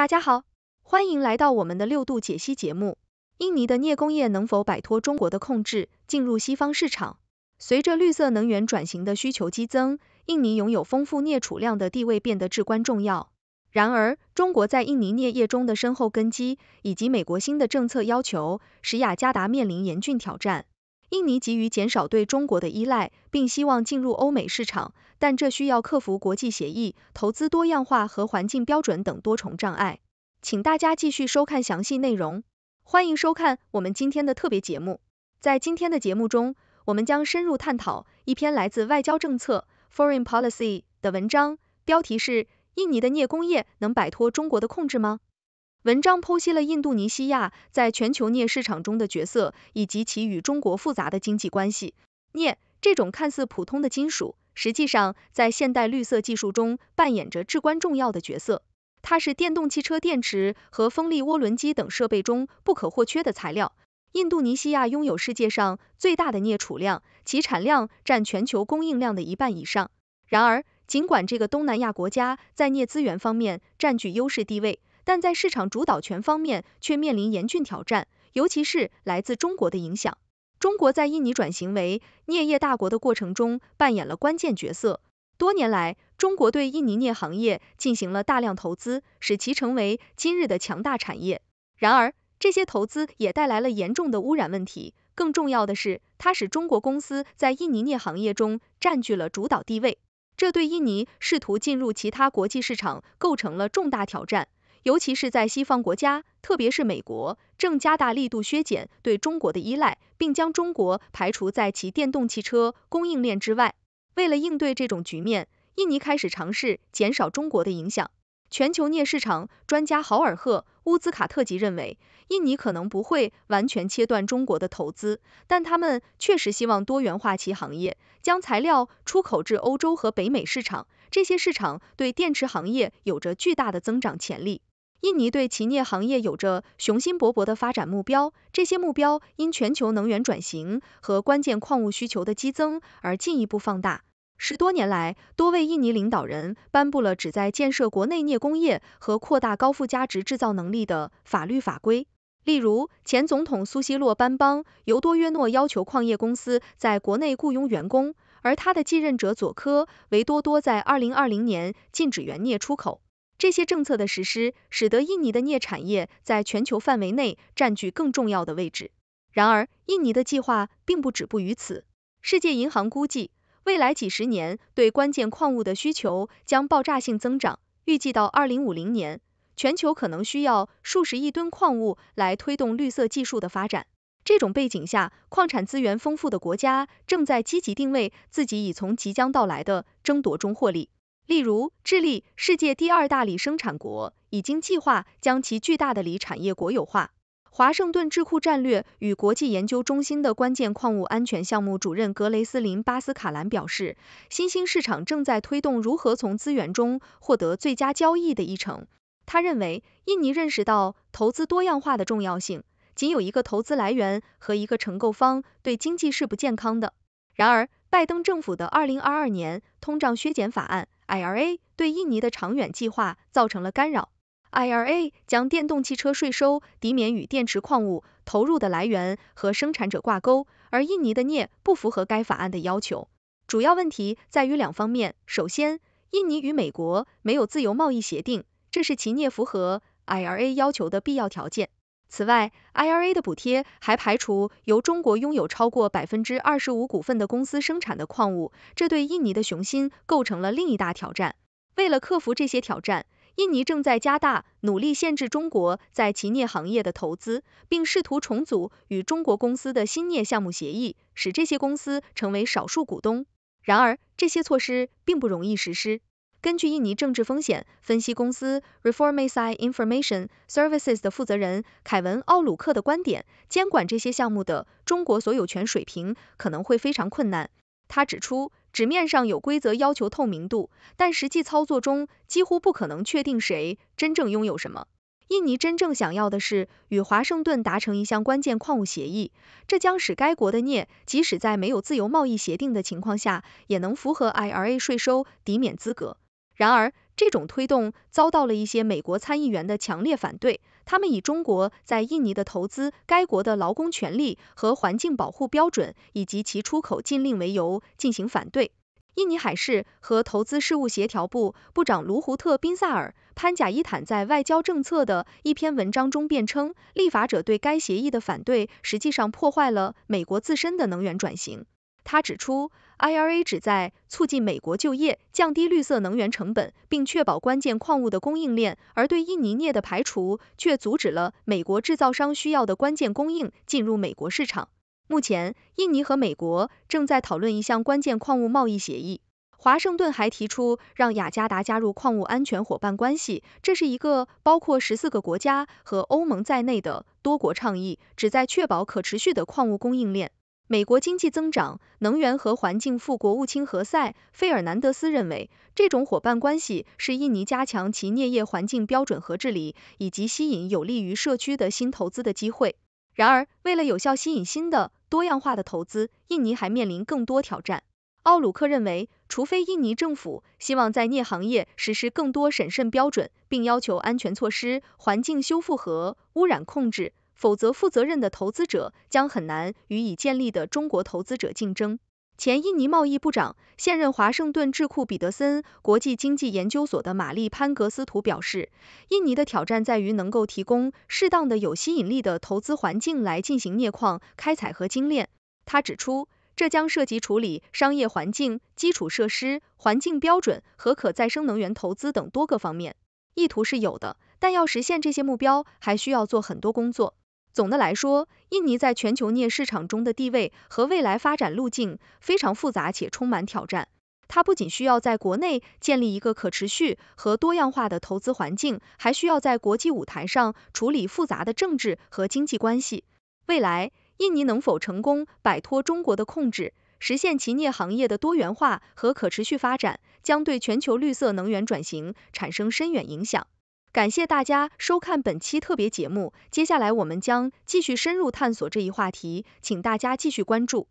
大家好，欢迎来到我们的六度解析节目。印尼的镍工业能否摆脱中国的控制，进入西方市场？随着绿色能源转型的需求激增，印尼拥有丰富镍储量的地位变得至关重要。然而，中国在印尼镍业中的深厚根基，以及美国新的政策要求，使雅加达面临严峻挑战。印尼急于减少对中国的依赖，并希望进入欧美市场，但这需要克服国际协议、投资多样化和环境标准等多重障碍。请大家继续收看详细内容。欢迎收看我们今天的特别节目。在今天的节目中，我们将深入探讨一篇来自外交政策 （Foreign Policy） 的文章，标题是《印尼的镍工业能摆脱中国的控制吗》。文章剖析了印度尼西亚在全球镍市场中的角色，以及其与中国复杂的经济关系。镍这种看似普通的金属，实际上在现代绿色技术中扮演着至关重要的角色。它是电动汽车电池和风力涡轮机等设备中不可或缺的材料。印度尼西亚拥有世界上最大的镍储量，其产量占全球供应量的一半以上。然而，尽管这个东南亚国家在镍资源方面占据优势地位，但在市场主导权方面却面临严峻挑战，尤其是来自中国的影响。中国在印尼转型为镍业大国的过程中扮演了关键角色。多年来，中国对印尼镍行业进行了大量投资，使其成为今日的强大产业。然而，这些投资也带来了严重的污染问题。更重要的是，它使中国公司在印尼镍行业中占据了主导地位，这对印尼试图进入其他国际市场构成了重大挑战。尤其是在西方国家，特别是美国，正加大力度削减对中国的依赖，并将中国排除在其电动汽车供应链之外。为了应对这种局面，印尼开始尝试减少中国的影响。全球镍市场专家豪尔赫乌兹卡特吉认为，印尼可能不会完全切断中国的投资，但他们确实希望多元化其行业，将材料出口至欧洲和北美市场。这些市场对电池行业有着巨大的增长潜力。印尼对镍行业有着雄心勃勃的发展目标，这些目标因全球能源转型和关键矿物需求的激增而进一步放大。十多年来，多位印尼领导人颁布了旨在建设国内镍工业和扩大高附加值制造能力的法律法规。例如，前总统苏西洛·班邦·尤多约诺要求矿业公司在国内雇佣员工，而他的继任者佐科·维多多在2020年禁止原镍出口。这些政策的实施，使得印尼的镍产业在全球范围内占据更重要的位置。然而，印尼的计划并不止步于此。世界银行估计，未来几十年对关键矿物的需求将爆炸性增长，预计到2050年，全球可能需要数十亿吨矿物来推动绿色技术的发展。这种背景下，矿产资源丰富的国家正在积极定位自己，已从即将到来的争夺中获利。例如，智利，世界第二大锂生产国，已经计划将其巨大的锂产业国有化。华盛顿智库战略与国际研究中心的关键矿物安全项目主任格雷斯林·巴斯卡兰表示，新兴市场正在推动如何从资源中获得最佳交易的议程。他认为，印尼认识到投资多样化的重要性，仅有一个投资来源和一个承购方对经济是不健康的。然而，拜登政府的2022年通胀削减法案。IRA 对印尼的长远计划造成了干扰。IRA 将电动汽车税收抵免与电池矿物投入的来源和生产者挂钩，而印尼的镍不符合该法案的要求。主要问题在于两方面：首先，印尼与美国没有自由贸易协定，这是其镍符合 IRA 要求的必要条件。此外，IRA 的补贴还排除由中国拥有超过百分之二十五股份的公司生产的矿物，这对印尼的雄心构成了另一大挑战。为了克服这些挑战，印尼正在加大努力限制中国在其镍行业的投资，并试图重组与中国公司的新镍项目协议，使这些公司成为少数股东。然而，这些措施并不容易实施。根据印尼政治风险分析公司 Reformasi Information Services 的负责人凯文·奥鲁克的观点，监管这些项目的中国所有权水平可能会非常困难。他指出，纸面上有规则要求透明度，但实际操作中几乎不可能确定谁真正拥有什么。印尼真正想要的是与华盛顿达成一项关键矿物协议，这将使该国的镍即使在没有自由贸易协定的情况下也能符合 IRA 税收抵免资格。然而，这种推动遭到了一些美国参议员的强烈反对。他们以中国在印尼的投资、该国的劳工权利和环境保护标准，以及其出口禁令为由进行反对。印尼海事和投资事务协调部部长卢胡特·宾萨尔·潘贾伊坦在外交政策的一篇文章中辩称，立法者对该协议的反对实际上破坏了美国自身的能源转型。他指出。IRA 旨在促进美国就业、降低绿色能源成本，并确保关键矿物的供应链。而对印尼镍的排除，却阻止了美国制造商需要的关键供应进入美国市场。目前，印尼和美国正在讨论一项关键矿物贸易协议。华盛顿还提出让雅加达加入矿物安全伙伴关系，这是一个包括十四个国家和欧盟在内的多国倡议，旨在确保可持续的矿物供应链。美国经济增长、能源和环境副国务卿何塞·费尔南德斯认为，这种伙伴关系是印尼加强其镍业环境标准和治理，以及吸引有利于社区的新投资的机会。然而，为了有效吸引新的、多样化的投资，印尼还面临更多挑战。奥鲁克认为，除非印尼政府希望在镍行业实施更多审慎标准，并要求安全措施、环境修复和污染控制。否则，负责任的投资者将很难与已建立的中国投资者竞争。前印尼贸易部长、现任华盛顿智库彼得森国际经济研究所的玛丽潘格斯图表示，印尼的挑战在于能够提供适当的、有吸引力的投资环境来进行镍矿开采和精炼。他指出，这将涉及处理商业环境、基础设施、环境标准和可再生能源投资等多个方面。意图是有的，但要实现这些目标，还需要做很多工作。总的来说，印尼在全球镍市场中的地位和未来发展路径非常复杂且充满挑战。它不仅需要在国内建立一个可持续和多样化的投资环境，还需要在国际舞台上处理复杂的政治和经济关系。未来，印尼能否成功摆脱中国的控制，实现其镍行业的多元化和可持续发展，将对全球绿色能源转型产生深远影响。感谢大家收看本期特别节目，接下来我们将继续深入探索这一话题，请大家继续关注。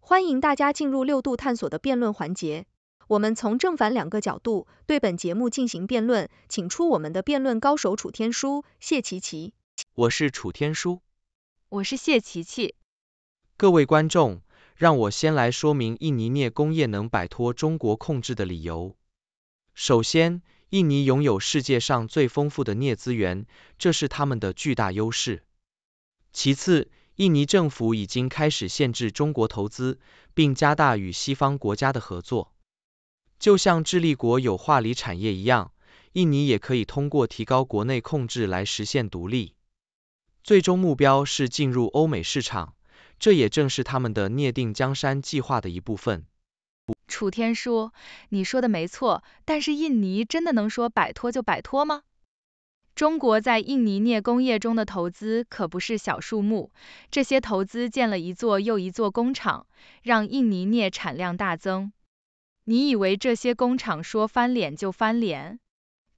欢迎大家进入六度探索的辩论环节，我们从正反两个角度对本节目进行辩论，请出我们的辩论高手楚天舒、谢琪琪。我是楚天舒。我是谢琪琪。各位观众。让我先来说明印尼镍工业能摆脱中国控制的理由。首先，印尼拥有世界上最丰富的镍资源，这是他们的巨大优势。其次，印尼政府已经开始限制中国投资，并加大与西方国家的合作。就像智利国有化锂产业一样，印尼也可以通过提高国内控制来实现独立。最终目标是进入欧美市场。这也正是他们的镍定江山计划的一部分。楚天舒，你说的没错，但是印尼真的能说摆脱就摆脱吗？中国在印尼镍工业中的投资可不是小数目，这些投资建了一座又一座工厂，让印尼镍产量大增。你以为这些工厂说翻脸就翻脸？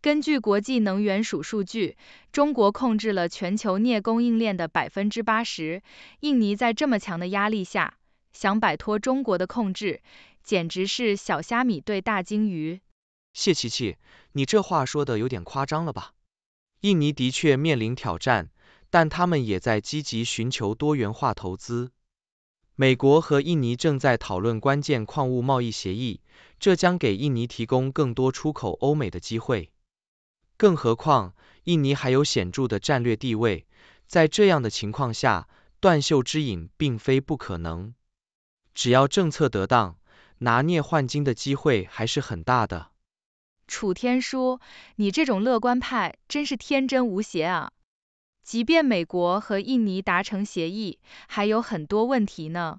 根据国际能源署数据，中国控制了全球镍供应链的百分之八十。印尼在这么强的压力下，想摆脱中国的控制，简直是小虾米对大鲸鱼。谢琪琪，你这话说的有点夸张了吧？印尼的确面临挑战，但他们也在积极寻求多元化投资。美国和印尼正在讨论关键矿物贸易协议，这将给印尼提供更多出口欧美的机会。更何况，印尼还有显著的战略地位，在这样的情况下，断袖之瘾并非不可能。只要政策得当，拿捏换金的机会还是很大的。楚天舒，你这种乐观派真是天真无邪啊！即便美国和印尼达成协议，还有很多问题呢。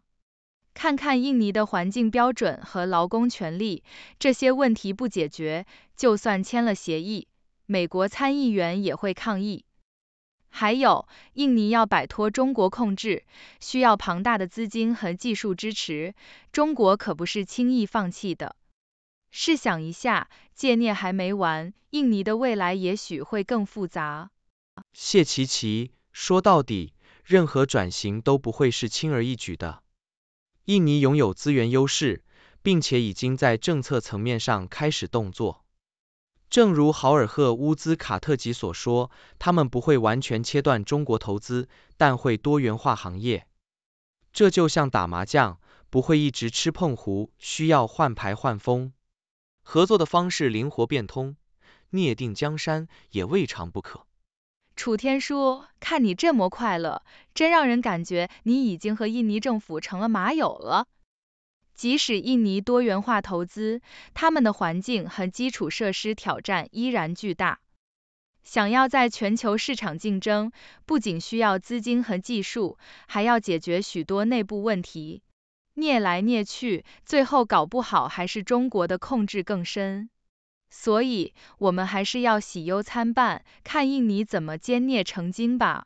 看看印尼的环境标准和劳工权利，这些问题不解决，就算签了协议。美国参议员也会抗议。还有，印尼要摆脱中国控制，需要庞大的资金和技术支持，中国可不是轻易放弃的。试想一下，借念还没完，印尼的未来也许会更复杂。谢奇奇说：“到底，任何转型都不会是轻而易举的。印尼拥有资源优势，并且已经在政策层面上开始动作。”正如豪尔赫·乌兹卡特吉所说，他们不会完全切断中国投资，但会多元化行业。这就像打麻将，不会一直吃碰胡，需要换牌换风，合作的方式灵活变通，奠定江山也未尝不可。楚天舒，看你这么快乐，真让人感觉你已经和印尼政府成了马友了。即使印尼多元化投资，他们的环境和基础设施挑战依然巨大。想要在全球市场竞争，不仅需要资金和技术，还要解决许多内部问题。捏来捏去，最后搞不好还是中国的控制更深。所以，我们还是要喜忧参半，看印尼怎么歼灭成精吧。